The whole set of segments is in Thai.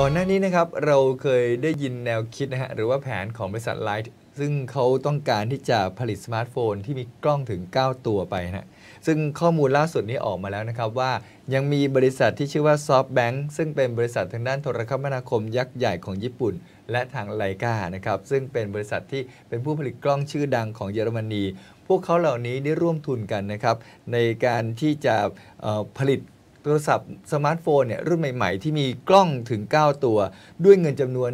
ก่อนหน้านี้นะครับเราเคยได้ยินแนวคิดนะฮะหรือว่าแผนของบริษัทไลท์ซึ่งเขาต้องการที่จะผลิตสมาร์ทโฟนที่มีกล้องถึง 9 ตัวไปนะซึ่งข้อมูลล่าสุดนี้ออกมาแล้วนะครับว่า ยังมีบริษัทที่ชื่อว่า SoftBank ซึ่งเป็นบริษัททางด้านโทรคมนาคมยักษ์ใหญ่ของญี่ปุ่น และทางไลกานะครับซึ่งเป็นบริษัทที่เป็นผู้ผลิตกล้องชื่อดังของเยอรมนีพวกเขาเหล่านี้ได้ร่วมทุนกันนะครับในการที่จะผลิตโทรศัพท์สมาร์ทโฟนเนี่ยรุ่นใหม่ๆ ที่มีกล้องถึง 9 ตัว ด้วยเงินจำนวน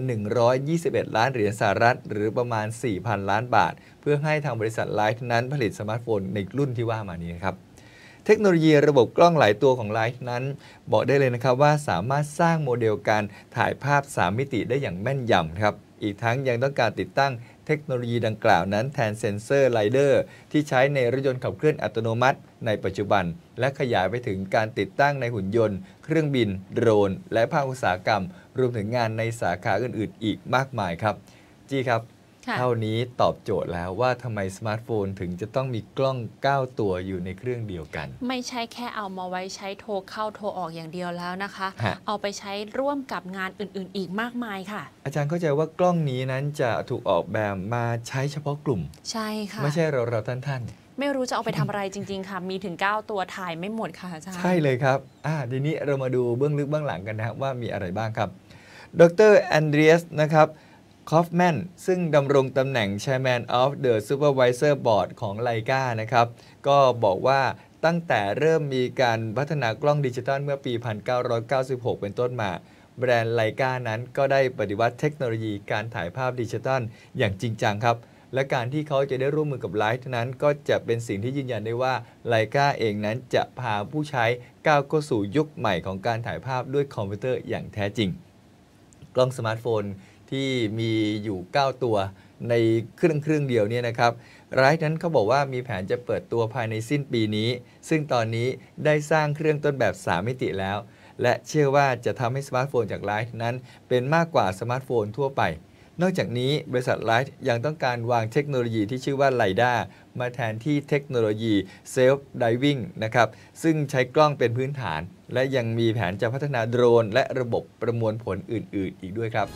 121 ล้านเหรียญสหรัฐ หรือประมาณ 4,000 ล้านบาท เพื่อให้ทางบริษัทไลท์นั้นผลิตสมาร์ทโฟนในรุ่นที่ว่ามานี้ครับเทคโนโลยีระบบกล้องหลายตัวของไลฟ์นั้น บอกได้เลยนะครับว่าสามารถสร้างโมเดลการถ่ายภาพ 3 มิติได้อย่างแม่นยำครับอีกทั้งยังต้องการติดตั้งเทคโนโลยีดังกล่าวนั้น แทนเซนเซอร์ไลเดอร์ที่ใช้ในรถยนต์ขับเคลื่อนอัตโนมัติในปัจจุบัน และขยายไปถึงการติดตั้งในหุ่นยนต์ เครื่องบิน โดรน และภาคอุตสาหกรรม รวมถึงงานในสาขาอื่นๆ อีกมากมายครับ จี้ครับ เท่านี้ตอบโจทย์แล้วว่าทำไมสมาร์ทโฟนถึงจะต้องมีกล้อง 9 ตัวอยู่ในเครื่องเดียวกัน ไม่ใช่แค่เอามาไว้ใช้โทรเข้าโทรออกอย่างเดียวแล้วนะคะะเอาไปใช้ร่วมกับงานอื่นๆ อีกมากมายค่ะ อาจารย์เข้าใจว่ากล้องนี้นั้นจะถูกออกแบบมาใช้เฉพาะกลุ่ม ใช่ค่ะไม่ใช่เราเราท่านๆไม่รู้จะเอาไปทำอะไรจริง ๆ ค่ะ มีถึง 9 ตัวถ่ายไม่หมดค่ะอาจารย์ใช่เลยครับ อ่าทีนี้เรามาดูเบื้องลึกเบื้องหลังกันนะว่ามีอะไรบ้างครับ ดรแอนเดรียสนะครับ คอฟแมน ซึ่งดำรงตำแหน่ง Chairman of the Supervisor Board ของไลกานะครับ ก็บอกว่าตั้งแต่เริ่มมีการพัฒนากล้องดิจิตอลเมื่อปี 1996 เป็นต้นมา แบรนด์ไลกานั้นก็ได้ปฏิวัติเทคโนโลยีการถ่ายภาพดิจิตอลอย่างจริงจังครับและการที่เขาจะได้ร่วมมือกับไลท์นั้นก็จะเป็นสิ่งที่ยืนยันได้ว่าไลกาเองนั้นจะพาผู้ใช้ ก้าวเข้าสู่ยุคใหม่ของการถ่ายภาพด้วยคอมพิวเตอร์อย่างแท้จริง กล้องสมาร์ทโฟนที่มีอยู่ 9 ตัวในเครื่องเครื่องเดียวเนี่ยนะครับไลฟ์นั้นเขาบอกว่ามีแผนจะเปิดตัวภายในสิ้นปีนี้ ซึ่งตอนนี้ได้สร้างเครื่องต้นแบบ 3 มิติแล้ว และเชื่อว่าจะทำให้สมาร์ทโฟนจากไลฟ์นั้น เป็นมากกว่าสมาร์ทโฟนทั่วไปนอกจากนี้บริษัทไลท์ยังต้องการวางเทคโนโลยีที่ชื่อว่าไลด้ามาแทนที่เทคโนโลยีเซลฟ์ดิวิ่งนะครับ ซึ่งใช้กล้องเป็นพื้นฐาน และยังมีแผนจะพัฒนาโดรนและระบบประมวลผลอื่น ๆอีกด้วยครับ